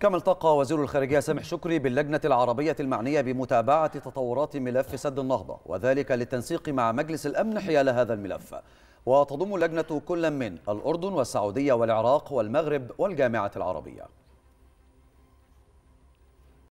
كما التقى وزير الخارجية سامح شكري باللجنة العربية المعنية بمتابعة تطورات ملف سد النهضة وذلك للتنسيق مع مجلس الأمن حيال هذا الملف وتضم اللجنة كل من الأردن والسعودية والعراق والمغرب والجامعة العربية